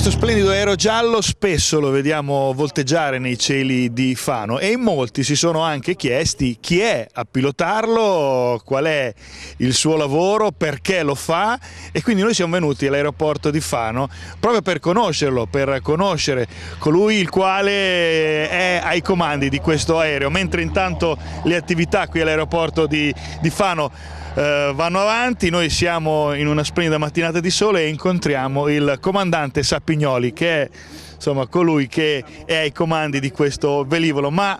Questo splendido aereo giallo spesso lo vediamo volteggiare nei cieli di Fano e in molti si sono anche chiesti chi è a pilotarlo, qual è il suo lavoro, perché lo fa e quindi noi siamo venuti all'aeroporto di Fano proprio per conoscerlo, per conoscere colui il quale è ai comandi di questo aereo, mentre intanto le attività qui all'aeroporto di, di Fano eh, vanno avanti, noi siamo in una splendida mattinata di sole e incontriamo il comandante Sappignoli che è insomma, colui che è ai comandi di questo velivolo, ma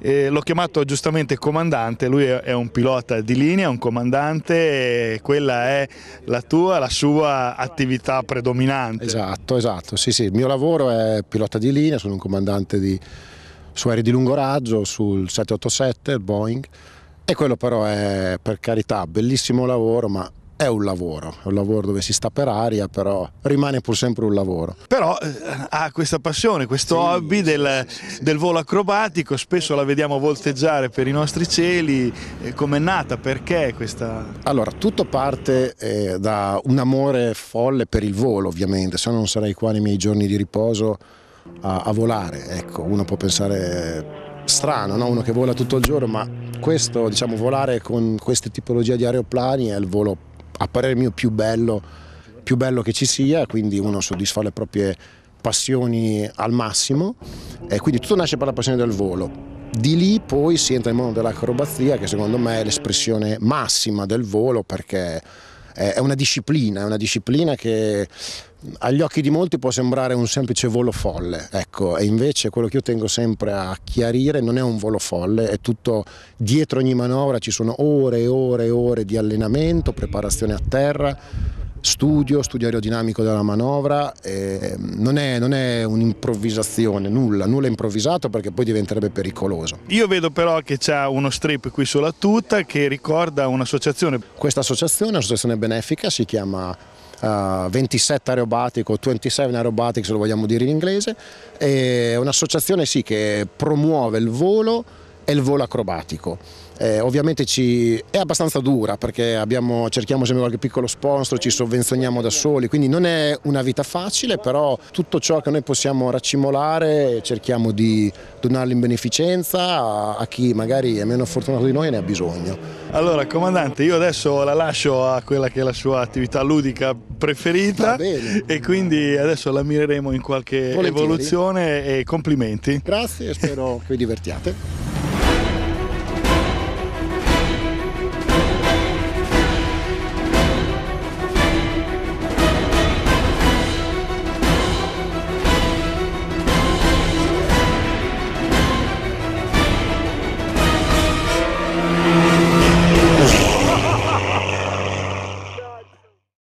eh, l'ho chiamato giustamente comandante, lui è, è, un pilota di linea, un comandante, quella è la tua, la sua attività predominante. Esatto, esatto, sì sì, il mio lavoro è pilota di linea, sono un comandante di, su aerei di lungo raggio, sul 787, il Boeing, e quello però è per carità, bellissimo lavoro, ma è un lavoro, è un lavoro dove si sta per aria, però rimane pur sempre un lavoro. Però eh, ha questa passione, questo sì, hobby del, sì, del, volo acrobatico, spesso la vediamo volteggiare per i nostri cieli, eh, com'è nata, perché questa... Allora, tutto parte eh, da un amore folle per il volo ovviamente, se no non sarei qua nei miei giorni di riposo a, a volare, ecco, uno può pensare strano, no? uno che vola tutto il giorno, ma questo, diciamo, volare con queste tipologie di aeroplani è il volo, a parere mio, più bello, più bello che ci sia, quindi uno soddisfa le proprie passioni al massimo e quindi tutto nasce per la passione del volo. Di lì poi si entra nel mondo dell'acrobazia che secondo me è l'espressione massima del volo perché eh, è una disciplina, è una disciplina che mm, agli occhi di molti può sembrare un semplice volo folle, ecco, e invece quello che io tengo sempre a chiarire non è un volo folle, è tutto dietro ogni manovra ci sono ore e ore e ore di allenamento, preparazione a terra, studio, studio aerodinamico della manovra, non è, non è un'improvvisazione, nulla, nulla improvvisato perché poi diventerebbe pericoloso. Io vedo però che c'è uno strip qui sulla tuta che ricorda un'associazione. Questa associazione, è un'associazione benefica, si chiama Uh, 27 o 27 aerobatics se lo vogliamo dire in inglese, è un'associazione sì, che promuove il volo è il volo acrobatico. Eh, ovviamente ci, è abbastanza dura perché abbiamo, cerchiamo sempre qualche piccolo sponsor, ci sovvenzioniamo da soli, quindi non è una vita facile, però tutto ciò che noi possiamo raccimolare cerchiamo di donarlo in beneficenza a, a chi magari è meno fortunato di noi e ne ha bisogno. Allora comandante, io adesso la lascio a quella che è la sua attività ludica preferita e quindi adesso la mireremo in qualche Volentieri. evoluzione e complimenti. Grazie e spero che vi divertiate.